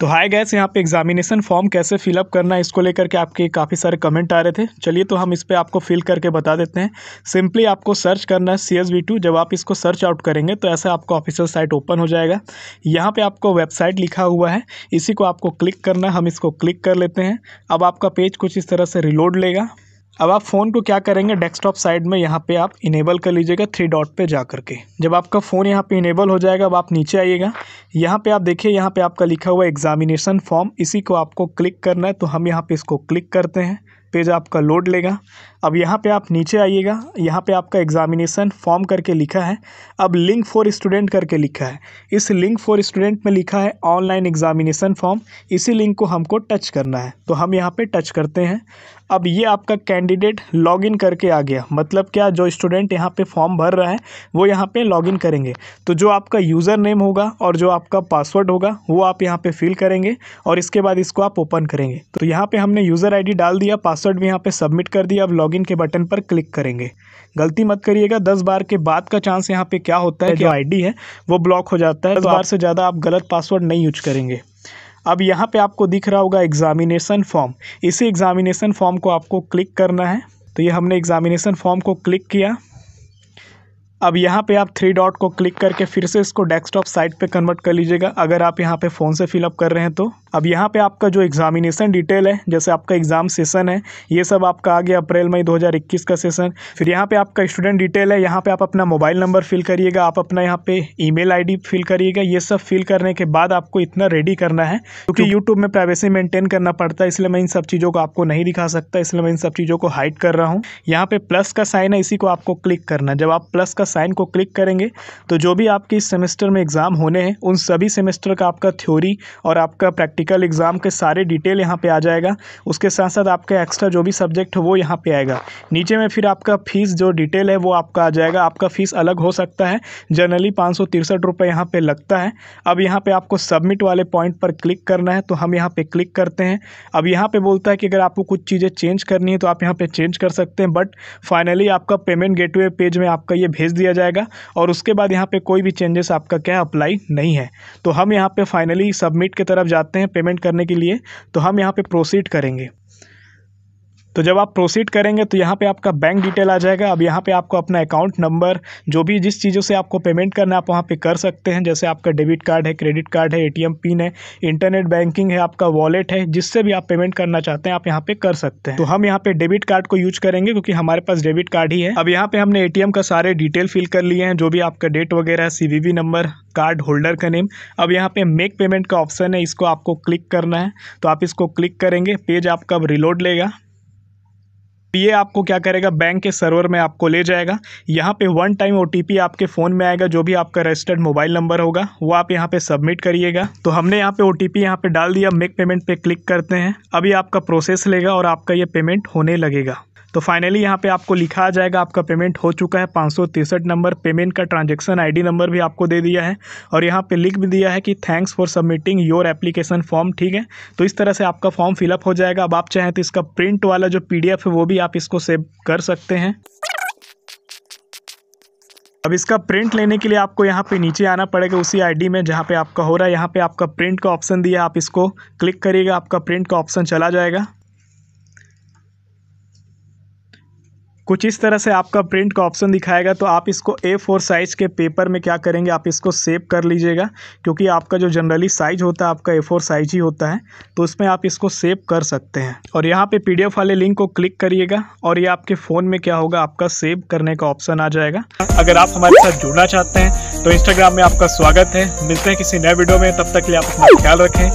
तो hi guys यहाँ पे एग्जामिनेशन फॉर्म कैसे फिलअप करना है इसको लेकर के आपके काफ़ी सारे कमेंट आ रहे थे चलिए तो हम इस पर आपको फिल करके बता देते हैं सिंपली आपको सर्च करना है सी एस बी टू जब आप इसको सर्च आउट करेंगे तो ऐसा आपका ऑफिशियल साइट ओपन हो जाएगा यहाँ पे आपको वेबसाइट लिखा हुआ है इसी को आपको क्लिक करना है हम इसको क्लिक कर लेते हैं अब आपका पेज कुछ इस तरह से रिलोड लेगा अब आप फ़ोन को क्या करेंगे डेस्कटॉप साइड में यहाँ पे आप इनेबल कर लीजिएगा थ्री डॉट पे जा करके जब आपका फ़ोन यहाँ पे इनेबल हो जाएगा अब आप नीचे आइएगा यहाँ पे आप देखिए यहाँ पे आपका लिखा हुआ एग्जामिनेशन फॉर्म इसी को आपको क्लिक करना है तो हम यहाँ पे इसको क्लिक करते हैं पेज आपका लोड लेगा अब यहाँ पे आप नीचे आइएगा यहाँ पे आपका एग्जामिनेशन फॉर्म करके लिखा है अब लिंक फॉर स्टूडेंट करके लिखा है इस लिंक फॉर स्टूडेंट में लिखा है ऑनलाइन एग्जामिनेशन फॉर्म इसी लिंक को हमको टच करना है तो हम यहाँ पे टच करते हैं अब ये आपका कैंडिडेट लॉगिन करके आ गया मतलब क्या जो स्टूडेंट यहाँ पे फॉर्म भर रहा है वो यहाँ पे लॉगिन करेंगे तो जो आपका यूज़र नेम होगा और जो आपका पासवर्ड होगा वो आप यहाँ पे फिल करेंगे और इसके बाद इसको आप ओपन करेंगे तो यहाँ पे हमने यूज़र आईडी डाल दिया पासवर्ड भी यहाँ पर सबमिट कर दिया अब लॉगिन के बटन पर क्लिक करेंगे गलती मत करिएगा दस बार के बाद का चांस यहाँ पर क्या होता है जो आई है वो ब्लॉक हो जाता है दस तो बार से ज़्यादा आप गलत पासवर्ड नहीं यूज करेंगे अब यहाँ पे आपको दिख रहा होगा एग्ज़ामिनेसन फॉर्म इसी एग्ज़ामिनेसन फॉर्म को आपको क्लिक करना है तो ये हमने एग्ज़ामिनेसन फॉर्म को क्लिक किया अब यहाँ पे आप थ्री डॉट को क्लिक करके फिर से इसको डेस्कटॉप साइट पे कन्वर्ट कर लीजिएगा अगर आप यहाँ पे फ़ोन से फिलअप कर रहे हैं तो अब यहाँ पे आपका जो एग्जामिनेशन डिटेल है जैसे आपका एग्ज़ाम सेशन है ये सब आपका आ गया अप्रैल मई 2021 का सेशन फिर यहाँ पे आपका स्टूडेंट डिटेल है यहाँ पर आप अपना मोबाइल नंबर फिल करिएगा आप अपना यहाँ पर ई मेल फिल करिएगा ये सब फिल करने के बाद आपको इतना रेडी करना है क्योंकि यूट्यूब तो- में प्राइवेसी मेंटेन करना पड़ता है इसलिए मैं इन सब चीज़ों को आपको नहीं दिखा सकता इसलिए मैं इन सब चीज़ों को हाइड कर रहा हूँ यहाँ पे प्लस का साइन है इसी को आपको क्लिक करना जब आप प्लस का साइन को क्लिक करेंगे तो जो भी आपके इस सेमेस्टर में एग्ज़ाम होने हैं उन सभी सेमेस्टर का आपका थ्योरी और आपका प्रैक्टिकल एग्ज़ाम के सारे डिटेल यहाँ पे आ जाएगा उसके साथ साथ आपका एक्स्ट्रा जो भी सब्जेक्ट हो वो यहाँ पर आएगा नीचे में फिर आपका फ़ीस जो डिटेल है वो आपका आ जाएगा आपका फ़ीस अलग हो सकता है जनरली पाँच सौ तिरसठ रुपये यहाँ पर लगता है अब यहाँ पर आपको सबमिट वाले पॉइंट पर क्लिक करना है तो हम यहाँ पर क्लिक करते हैं अब यहाँ पर बोलता है कि अगर आपको कुछ चीज़ें चेंज करनी है तो आप यहाँ पर चेंज कर सकते हैं बट फाइनली आपका पेमेंट गेटवे पेज में आपका ये भेज दिया जाएगा और उसके बाद यहाँ पे कोई भी चेंजेस आपका क्या अप्लाई नहीं है तो हम यहाँ पे फाइनली सबमिट की तरफ जाते हैं पेमेंट करने के लिए तो हम यहाँ पे प्रोसीड करेंगे तो जब आप प्रोसीड करेंगे तो यहाँ पे आपका बैंक डिटेल आ जाएगा अब यहाँ पे आपको अपना अकाउंट नंबर जो भी जिस चीज़ों से आपको पेमेंट करना है आप वहाँ पे कर सकते हैं जैसे आपका डेबिट कार्ड है क्रेडिट कार्ड है एटीएम पिन है इंटरनेट बैंकिंग है आपका वॉलेट है जिससे भी आप पेमेंट करना चाहते हैं आप यहाँ पे कर सकते हैं तो हम यहाँ पे डेबिट कार्ड को यूज करेंगे क्योंकि हमारे पास डेबिट कार्ड ही है अब यहाँ पे हमने ए का सारे डिटेल फिल कर लिए हैं जो भी आपका डेट वगैरह है सीवीवी नंबर कार्ड होल्डर का नेम अब यहाँ पे मेक पेमेंट का ऑप्शन है इसको आपको क्लिक करना है तो आप इसको क्लिक करेंगे पेज आपका अब रिलोड लेगा ये आपको क्या करेगा बैंक के सर्वर में आपको ले जाएगा यहाँ पे वन टाइम ओ आपके फ़ोन में आएगा जो भी आपका रजिस्टर्ड मोबाइल नंबर होगा वो आप यहाँ पे सबमिट करिएगा तो हमने यहाँ पे ओ टी यहाँ पर डाल दिया मेक पेमेंट पे क्लिक करते हैं अभी आपका प्रोसेस लेगा और आपका ये पेमेंट होने लगेगा तो फाइनली यहाँ पे आपको लिखा आ जाएगा आपका पेमेंट हो चुका है पाँच नंबर पेमेंट का ट्रांजेक्शन आई नंबर भी आपको दे दिया है और यहाँ पर लिख भी दिया है कि thanks for submitting your application form ठीक है तो इस तरह से आपका फॉर्म फिलअप हो जाएगा अब आप चाहें तो इसका प्रिंट वाला जो पी है वो भी आप इसको सेव कर सकते हैं अब इसका प्रिंट लेने के लिए आपको यहाँ पे नीचे आना पड़ेगा उसी आईडी में जहाँ पे आपका हो रहा है यहाँ पे आपका प्रिंट का ऑप्शन दिया आप इसको क्लिक करिएगा आपका प्रिंट का ऑप्शन चला जाएगा कुछ इस तरह से आपका प्रिंट का ऑप्शन दिखाएगा तो आप इसको ए फोर साइज़ के पेपर में क्या करेंगे आप इसको सेव कर लीजिएगा क्योंकि आपका जो जनरली साइज होता है आपका ए फोर साइज ही होता है तो उसमें आप इसको सेव कर सकते हैं और यहाँ पे पीडीएफ वाले लिंक को क्लिक करिएगा और ये आपके फ़ोन में क्या होगा आपका सेव करने का ऑप्शन आ जाएगा अगर आप हमारे साथ जुड़ना चाहते हैं तो इंस्टाग्राम में आपका स्वागत है मिलते हैं किसी नए वीडियो में तब तक के लिए आप अपना ख्याल रखें